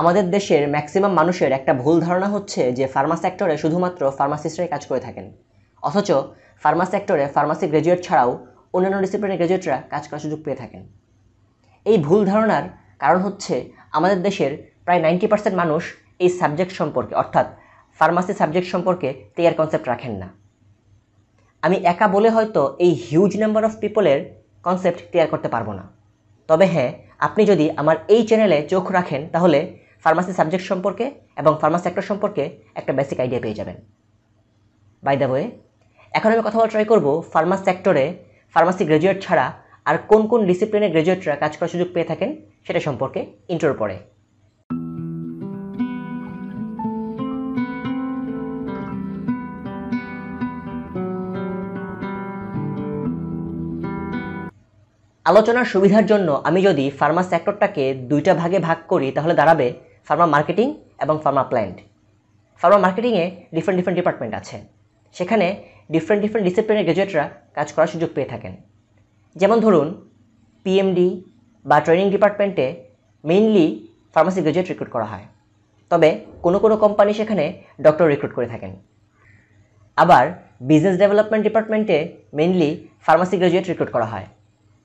আমাদের দেশের ম্যাক্সিমাম মানুষের একটা ভুল ধারণা হচ্ছে যে ফার্মা সেক্টরে শুধুমাত্র ফার্মাসিস্টরাই কাজ করে থাকেন অথচ ফার্মা সেক্টরে ফার্মাসি গ্র্যাজুয়েট ছাড়াও অন্যান্য ডিসিপ্লিনের গ্র্যাজুয়েটরা কাজ করার সুযোগ পেয়ে থাকেন এই ভুল ধারণার কারণ হচ্ছে আমাদের দেশের প্রায় নাইনটি পার্সেন্ট মানুষ এই সাবজেক্ট সম্পর্কে অর্থাৎ ফার্মাসি সাবজেক্ট সম্পর্কে ক্লিয়ার কনসেপ্ট রাখেন না আমি একা বলে হয়তো এই হিউজ নাম্বার অফ পিপলের কনসেপ্ট ক্লিয়ার করতে পারবো না তবে হ্যাঁ আপনি যদি আমার এই চ্যানেলে চোখ রাখেন তাহলে ফার্মাসি সাবজেক্ট সম্পর্কে এবং ফার্মাসি সেক্টর সম্পর্কে একটা বেসিক আইডিয়া পেয়ে যাবেন বাই দ্য ওয়ে এখন আমি কথা বলা ট্রাই করবো ফার্মাস সেক্টরে ফার্মাসি গ্র্যাজুয়েট ছাড়া আর কোন কোন ডিসিপ্লিনের গ্র্যাজুয়েটরা কাজ করার সুযোগ পেয়ে থাকেন সেটা সম্পর্কে ইন্টোর পরে আলোচনার সুবিধার জন্য আমি যদি ফার্মাস সেক্টরটাকে দুইটা ভাগে ভাগ করি তাহলে দাঁড়াবে ফার্মা মার্কেটিং এবং ফার্মা প্ল্যান্ট ফার্মা মার্কেটিংয়ে ডিফারেন্ট ডিফারেন্ট ডিপার্টমেন্ট আছে সেখানে ডিফারেন্ট ডিফারেন্ট ডিসিপ্লিনের গ্র্যাজুয়েটরা কাজ করার সুযোগ পেয়ে থাকেন যেমন ধরুন পিএমডি বা ট্রেনিং ডিপার্টমেন্টে মেইনলি ফার্মাসি গ্র্যাজুয়েট রিক্রুট করা হয় তবে কোনো কোনো কোম্পানি সেখানে ডক্টর রিক্রুট করে থাকেন আবার বিজনেস ডেভেলপমেন্ট ডিপার্টমেন্টে মেইনলি ফার্মাসি গ্র্যাজুয়েট রিক্রুট করা হয়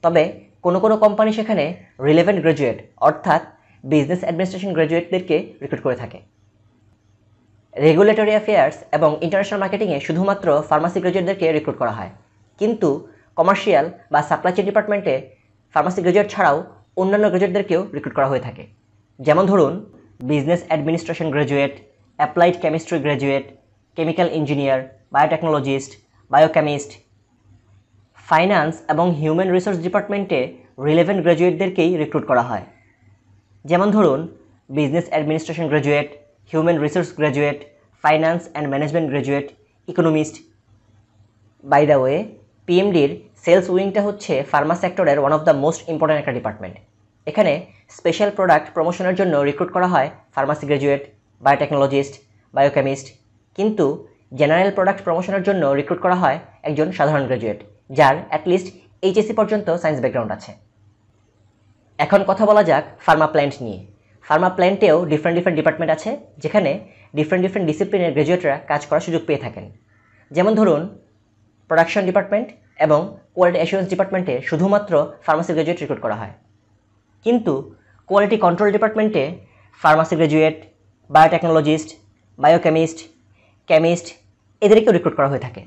তবে কোনো কোনো কোম্পানি সেখানে রিলেভেন্ট গ্র্যাজুয়েট অর্থাৎ বিজনেস অ্যাডমিনিস্ট্রেশন গ্র্যাজুয়েটদেরকে রিক্রুট করে থাকে রেগুলেটরি অ্যাফেয়ার্স এবং ইন্টারন্যাশনাল মার্কেটিংয়ে শুধুমাত্র ফার্মাসি গ্র্যাজুয়েটদেরকে রিক্রুট করা হয় কিন্তু কমার্শিয়াল বা সাপ্লাই চেন ডিপার্টমেন্টে ফার্মাসি গ্র্যাজুয়েট ছাড়াও অন্যান্য গ্র্যাজুয়েটদেরকেও রিক্রুট করা হয়ে থাকে যেমন ধরুন business administration graduate applied chemistry graduate chemical engineer biotechnologist biochemist finance এবং হিউম্যান রিসোর্স ডিপার্টমেন্টে রিলেভেন্ট গ্র্যাজুয়েটদেরকেই রিক্রুট করা হয় যেমন ধরুন business administration graduate human resource graduate finance and management graduate economist by the way পিএমডির সেলস উইংটা হচ্ছে ফার্মা সেক্টরের one of the most important একটা ডিপার্টমেন্ট এখানে স্পেশাল প্রোডাক্ট প্রমোশনের জন্য রিক্রুট করা হয় ফার্মাসি গ্র্যাজুয়েট বায়োটেকনোলজিস্ট বায়োকেমিস্ট কিন্তু জেনারেল প্রোডাক্ট প্রমোশনের জন্য রিক্রুট করা হয় একজন সাধারণ গ্র্যাজুয়েট যার অ্যাটলিস্ট এইচএসসি পর্যন্ত সায়েন্স ব্যাকগ্রাউন্ড আছে এখন কথা বলা যাক ফার্মা প্ল্যান্ট নিয়ে ফার্মা প্ল্যান্টেও ডিফারেন্ট ডিফারেন্ট ডিপার্টমেন্ট আছে যেখানে ডিফারেন্ট ডিফারেন্ট ডিসিপ্লিনের গ্র্যাজুয়েটরা কাজ করার সুযোগ পেয়ে থাকেন যেমন ধরুন প্রোডাকশন ডিপার্টমেন্ট এবং কোয়ালিটি অ্যাসুরেন্স ডিপার্টমেন্টে শুধুমাত্র ফার্মাসি গ্র্যাজুয়েট রিক্রুট করা হয় কিন্তু কোয়ালিটি কন্ট্রোল ডিপার্টমেন্টে pharmacy graduate biotechnologist biochemist chemist এদেরকেও রিক্রুট করা হয়ে থাকে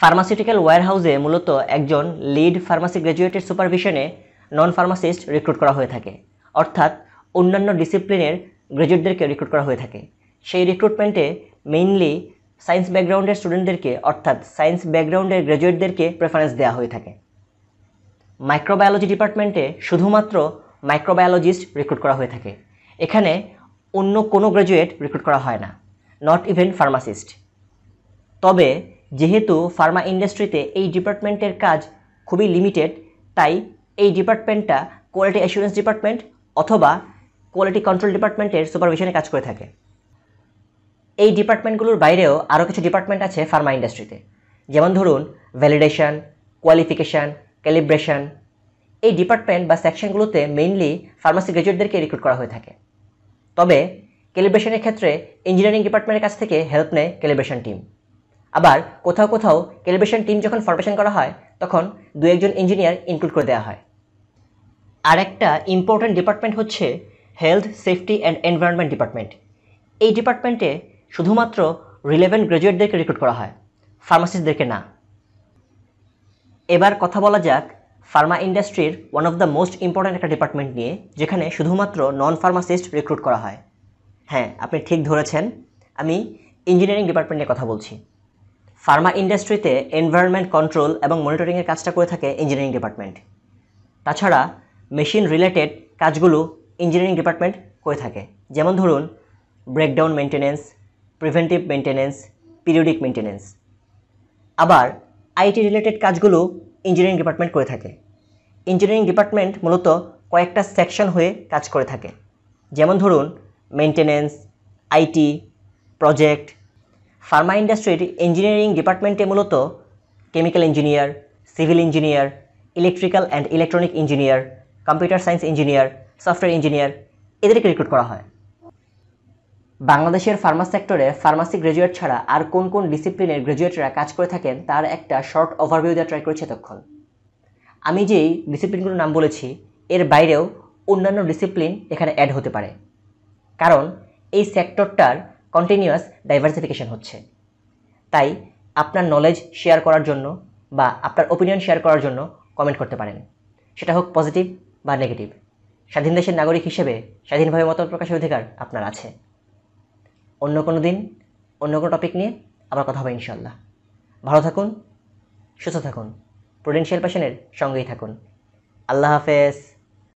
ফার্মাসিউটিক্যাল হাউসে মূলত একজন লিড ফার্মাসি গ্র্যাজুয়েটের সুপারভিশনে নন ফার্মাসিস্ট রিক্রুট করা হয়ে থাকে অর্থাৎ অন্যান্য ডিসিপ্লিনের গ্রাজুয়েটদেরকে রিক্রুট করা হয়ে থাকে সেই রিক্রুটমেন্টে মেইনলি সায়েন্স ব্যাকগ্রাউন্ডের স্টুডেন্টদেরকে অর্থাৎ সায়েন্স ব্যাকগ্রাউন্ডের গ্রাজুয়েটদেরকে প্রেফারেন্স দেওয়া হয়ে থাকে মাইক্রোবায়োলজি ডিপার্টমেন্টে শুধুমাত্র মাইক্রোবায়োলজিস্ট রিক্রুট করা হয়ে থাকে এখানে অন্য কোনো গ্রাজুয়েট রিক্রুট করা হয় না নট ইভেন ফার্মাসিস্ট তবে যেহেতু ফার্মা ইন্ডাস্ট্রিতে এই ডিপার্টমেন্টের কাজ খুবই লিমিটেড তাই এই ডিপার্টমেন্টটা কোয়ালিটি অ্যাসুরেন্স ডিপার্টমেন্ট অথবা কোয়ালিটি কন্ট্রোল ডিপার্টমেন্টের সুপারভিশনে কাজ করে থাকে এই ডিপার্টমেন্টগুলোর বাইরেও আরও কিছু ডিপার্টমেন্ট আছে ফার্মা ইন্ডাস্ট্রিতে যেমন ধরুন ভ্যালিডেশন কোয়ালিফিকেশান ক্যালিব্রেশন এই ডিপার্টমেন্ট বা সেকশনগুলোতে মেইনলি ফার্মাসি গ্র্যাজুয়েটদেরকে রিক্রুট করা হয়ে থাকে তবে ক্যালিব্রেশনের ক্ষেত্রে ইঞ্জিনিয়ারিং ডিপার্টমেন্টের কাছ থেকে হেল্প নেয় ক্যালিব্রেশন টিম আবার কোথাও কোথাও ক্যালিব্রেশন টিম যখন ফর্মেশন করা হয় তখন দু একজন ইঞ্জিনিয়ার ইনক্লুড করে দেওয়া হয় আর একটা ইম্পর্ট্যান্ট ডিপার্টমেন্ট হচ্ছে health safety and environment department এই ডিপার্টমেন্টে শুধুমাত্র রিলেভেন্ট গ্র্যাজুয়েটদেরকে রিক্রুট করা হয় ফার্মাসিস্টদেরকে না এবার কথা বলা যাক ফার্মা ইন্ডাস্ট্রির one of the most important একটা ডিপার্টমেন্ট নিয়ে যেখানে শুধুমাত্র নন ফার্মাসিস্ট রিক্রুট করা হয় হ্যাঁ আপনি ঠিক ধরেছেন আমি ইঞ্জিনিয়ারিং ডিপার্টমেন্ট নিয়ে কথা বলছি ফার্মা ইন্ডাস্ট্রিতে এনভায়রনমেন্ট কন্ট্রোল এবং মনিটরিংয়ের কাজটা করে থাকে ইঞ্জিনিয়ারিং ডিপার্টমেন্ট তাছাড়া মেশিন রিলেটেড কাজগুলো ইঞ্জিনিয়ারিং ডিপার্টমেন্ট করে থাকে যেমন ধরুন breakdown maintenance preventive maintenance periodic maintenance আবার আইটি রিলেটেড কাজগুলো ইঞ্জিনিয়ারিং ডিপার্টমেন্ট করে থাকে ইঞ্জিনিয়ারিং ডিপার্টমেন্ট মূলত কয়েকটা সেকশন হয়ে কাজ করে থাকে যেমন ধরুন মেনটেনেন্স আইটি প্রজেক্ট ফার্মা ইন্ডাস্ট্রির ইঞ্জিনিয়ারিং ডিপার্টমেন্টে মূলত chemical engineer civil engineer electrical and electronic engineer computer science engineer software engineer এদেরকে রিক্রুট করা হয় বাংলাদেশের ফার্মা সেক্টরে ফার্মাসি গ্র্যাজুয়েট ছাড়া আর কোন কোন ডিসিপ্লিনের গ্র্যাজুয়েটরা কাজ করে থাকেন তার একটা শর্ট ওভারভিউ দেওয়া ট্রাই করেছে এতক্ষণ আমি যেই ডিসিপ্লিনগুলোর নাম বলেছি এর বাইরেও অন্যান্য ডিসিপ্লিন এখানে অ্যাড হতে পারে কারণ এই সেক্টরটার কন্টিনিউয়াস ডাইভার্সিফিকেশন হচ্ছে তাই আপনার নলেজ শেয়ার করার জন্য বা আপনার ওপিনিয়ন শেয়ার করার জন্য কমেন্ট করতে পারেন সেটা হোক পজিটিভ বা নেগেটিভ স্বাধীন দেশের নাগরিক হিসেবে স্বাধীনভাবে মত প্রকাশের অধিকার আপনার আছে অন্য কোনো দিন অন্য কোনো টপিক নিয়ে আবার কথা হবে ইনশাল্লাহ ভালো থাকুন সুস্থ থাকুন প্রুডেন্সিয়াল প্যাশনের সঙ্গেই থাকুন আল্লাহ হাফেজ